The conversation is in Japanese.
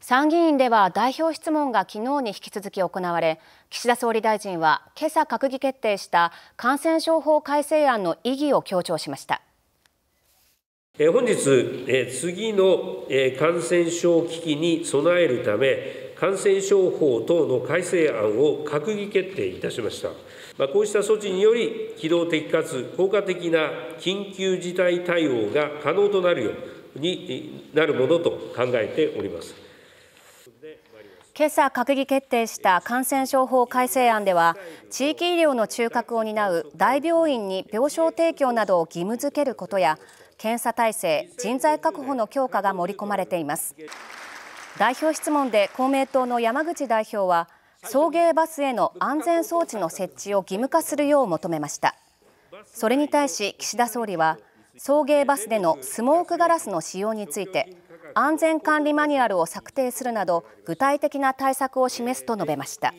参議院では代表質問が昨日に引き続き行われ岸田総理大臣は今朝閣議決定した感染症法改正案の意義を強調しました本日次の感染症危機に備えるため感染症法等の改正案を閣議決定いたしました。まあ、こうした措置により、機動的かつ効果的な緊急事態対応が可能となるようになるものと考えております。今朝閣議決定した感染症法改正案では地域医療の中核を担う大病院に病床提供などを義務付けることや検査体制人材確保の強化が盛り込まれています代表質問で公明党の山口代表は送迎バスへの安全装置の設置を義務化するよう求めましたそれに対し岸田総理は送迎バスでのスモークガラスの使用について安全管理マニュアルを策定するなど具体的な対策を示すと述べました。